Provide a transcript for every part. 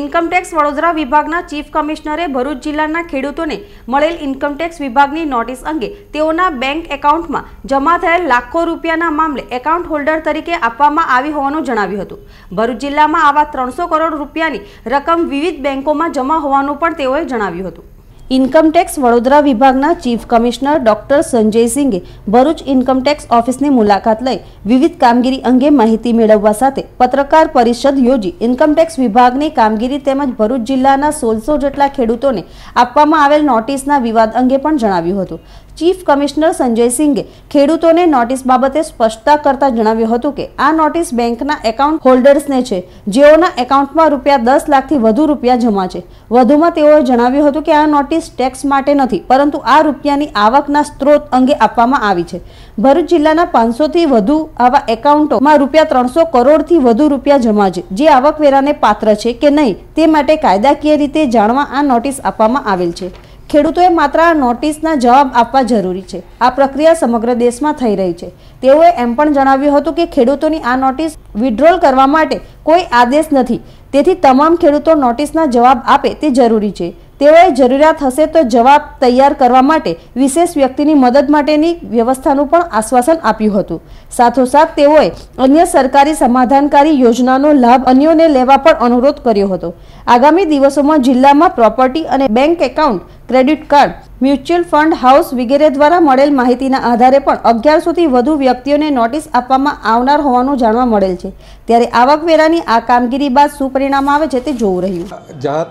income tax Vadodara વિભાગના chief કમિશનરે ભરૂચ જિલ્લાના ખેડૂતોને મળેલ ઇન્કમટેક્સ વિભાગની નોટિસ અંગે તેઓના બેંક એકાઉન્ટમાં જમા થયેલ લાખો રૂપિયાના મામલે એકાઉન્ટ હોલ્ડર તરીકે આપવામાં આવી હોવાનું જણાવ્યું હતું ભરૂચ જિલ્લામાં આવા ત્રણસો કરોડ રૂપિયાની રકમ વિવિધ બેંકોમાં જમા હોવાનું પણ તેઓએ જણાવ્યું હતું ઇન્કમટેક્સ વડોદરા વિભાગના ચીફ કમિશનર ડોક્ટર સંજય સિંઘે ભરૂચ ઇન્કમટેક્સ ઓફિસની મુલાકાત લઈ વિવિધ કામગીરી અંગે માહિતી મેળવવા સાથે પત્રકાર પરિષદ યોજી ઇન્કમટેક્સ વિભાગની કામગીરી તેમજ ભરૂચ જિલ્લાના સોળસો જેટલા ખેડૂતોને આપવામાં આવેલ નોટિસના વિવાદ અંગે પણ જણાવ્યું હતું ચીફ કમિશનર સંજય સિંઘે ખેડૂતોને નોટિસ બાબતે સ્પષ્ટતા કરતા જણાવ્યું હતું કે આ નોટિસ બેંકના એકાઉન્ટ હોલ્ડર્સને છે જેઓના એકાઉન્ટમાં રૂપિયા દસ લાખથી વધુ રૂપિયા જમા છે વધુમાં તેઓએ જણાવ્યું હતું કે આ નોટિસ સેલ્સ ટેક્સ માટે નથી પરંતુ આ રૂપિયાની આવકના સ્ત્રોત અંગે આપવામાં આવી છે ભરૂચ જિલ્લાના પાંચસોથી વધુ આવા એકાઉન્ટોમાં રૂપિયા ત્રણસો કરોડથી વધુ રૂપિયા જમા છે જે આવકવેરાને પાત્ર છે કે નહીં તે માટે કાયદાકીય રીતે જાણવા આ નોટિસ આપવામાં આવેલ છે ખેડૂતોએ માત્ર આ નોટિસના જવાબ આપવા જરૂરી છે આ પ્રક્રિયા સમગ્ર દેશમાં થઈ રહી છે તેઓએ એમ પણ જણાવ્યું હતું કે ખેડૂતોની આ નોટિસ વિડ્રોલ કરવા માટે કોઈ આદેશ નથી તેથી તમામ ખેડૂતો નોટિસના જવાબ આપે તે જરૂરી છે તેઓએ જરૂરિયાત હશે તો જવાબ તૈયાર કરવા માટે વિશેષ વ્યક્તિની મદદ માટેની વ્યવસ્થાનું પણ આશ્વાસન આપ્યું હતું સાથોસાથ તેઓએ અન્ય સરકારી સમાધાનકારી યોજનાનો લાભ અન્યોને લેવા પણ અનુરોધ કર્યો હતો આગામી દિવસોમાં જિલ્લામાં પ્રોપર્ટી અને bank account credit card mutual fund house वगैरह द्वारा मेल માહિતીના आधार पर અગિયારસોથી વધુ વ્યક્તિઓને નોટિસ આપવામાં આવનાર હોવાનું જાણવા મળેલ છે ત્યારે આવકવેરાની આ કામગીરી બાદ શું પરિણામ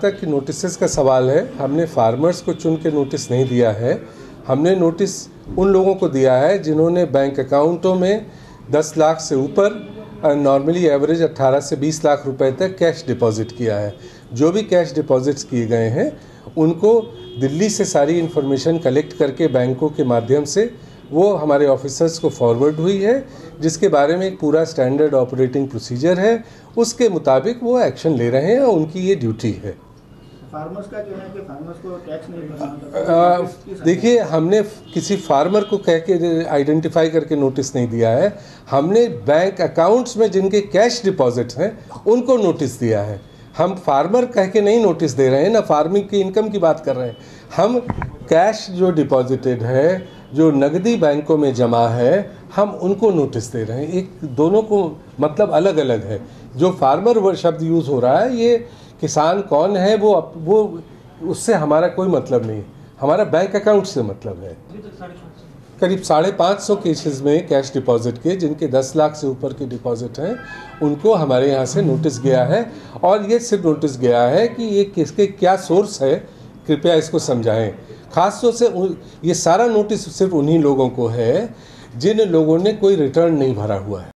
तक नोटिस का सवाल है हमने फार्मर्स को चुन के नोटिस नहीं दिया है हमने नोटिस उन लोगों को दिया है जिन्होंने बैंक अकाउंटों में दस लाख से ऊपर नॉर्मली एवरेज 18 से 20 लाख रुपए तक कैश डिपॉजिट किया है जो भी कैश डिपॉजिट्स किए गए हैं उनको दिल्ली से सारी इन्फॉर्मेशन कलेक्ट करके बैंकों के माध्यम से वो हमारे ऑफिसर्स को फॉरवर्ड हुई है जिसके बारे में एक पूरा स्टैंडर्ड ऑपरेटिंग प्रोसीजर है उसके मुताबिक वो एक्शन ले रहे हैं और उनकी ये ड्यूटी है देखिए हमने किसी फार्मर को कह के आइडेंटिफाई करके नोटिस नहीं दिया है हमने बैंक अकाउंट्स में जिनके कैश डिपॉजिट हैं उनको नोटिस दिया है हम फार्मर कह के नहीं नोटिस दे रहे हैं ना फार्मिंग की इनकम की बात कर रहे हैं हम कैश जो डिपॉजिटेड है जो नगदी बैंकों में जमा है हम उनको नोटिस दे रहे हैं एक दोनों को मतलब अलग अलग है जो फार्मर शब्द यूज़ हो रहा है ये किसान कौन है वो अप, वो उससे हमारा कोई मतलब नहीं हमारा बैंक अकाउंट से मतलब है करीब साढ़े पाँच सौ केसेज में कैश डिपॉजिट के जिनके दस लाख से ऊपर के डिपॉजिट हैं उनको हमारे यहाँ से नोटिस गया है और ये सिर्फ नोटिस गया है कि ये किसके क्या सोर्स है कृपया इसको समझाएं खासतौर से ये सारा नोटिस सिर्फ उन्हीं लोगों को है जिन लोगों ने कोई रिटर्न नहीं भरा हुआ है